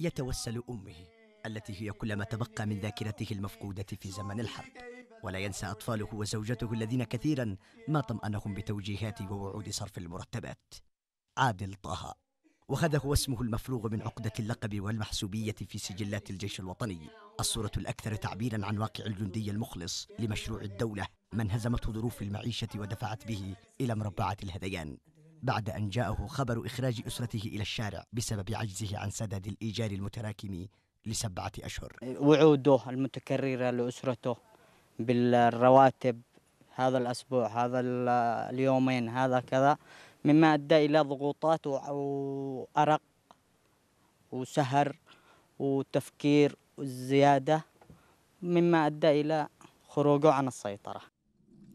يتوسل امه التي هي كل ما تبقى من ذاكرته المفقوده في زمن الحرب ولا ينسى اطفاله وزوجته الذين كثيرا ما طمانهم بتوجيهات ووعود صرف المرتبات عادل طه وهذا هو اسمه المفروغ من عقده اللقب والمحسوبيه في سجلات الجيش الوطني الصوره الاكثر تعبيرا عن واقع الجندي المخلص لمشروع الدوله من هزمته ظروف المعيشه ودفعت به الى مربعة الهذيان بعد أن جاءه خبر إخراج أسرته إلى الشارع بسبب عجزه عن سداد الإيجار المتراكم لسبعة أشهر وعوده المتكررة لأسرته بالرواتب هذا الأسبوع هذا اليومين هذا كذا مما أدى إلى ضغوطات وأرق وسهر وتفكير وزيادة مما أدى إلى خروجه عن السيطرة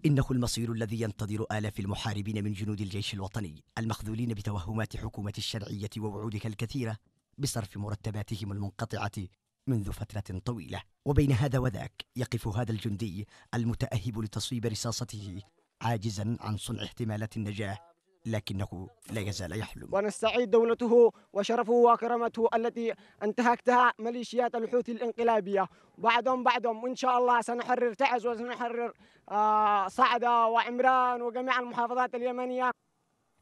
إنه المصير الذي ينتظر آلاف المحاربين من جنود الجيش الوطني المخذولين بتوهمات حكومة الشرعية ووعودها الكثيرة بصرف مرتباتهم المنقطعة منذ فترة طويلة وبين هذا وذاك يقف هذا الجندي المتأهب لتصويب رصاصته عاجزا عن صنع احتمالات النجاة لكنه لا يزال يحلم ونستعيد دولته وشرفه وكرامته التي انتهكتها ميليشيات الحوثي الانقلابية بعدهم بعدهم وإن شاء الله سنحرر تعز وسنحرر آه، صعدة وعمران وجميع المحافظات اليمنية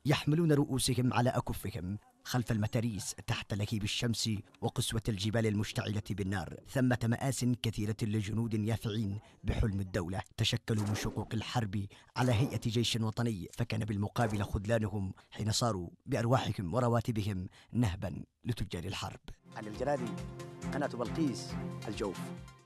يحملون رؤوسهم على أكفهم خلف المتاريس تحت لهيب الشمس وقسوة الجبال المشتعلة بالنار ثمة مآس كثيرة لجنود يافعين بحلم الدولة تشكلوا من شقوق الحرب على هيئة جيش وطني فكان بالمقابل خذلانهم حين صاروا بأرواحهم ورواتبهم نهبا لتجار الحرب عن الجرادي قناة بلقيس الجوف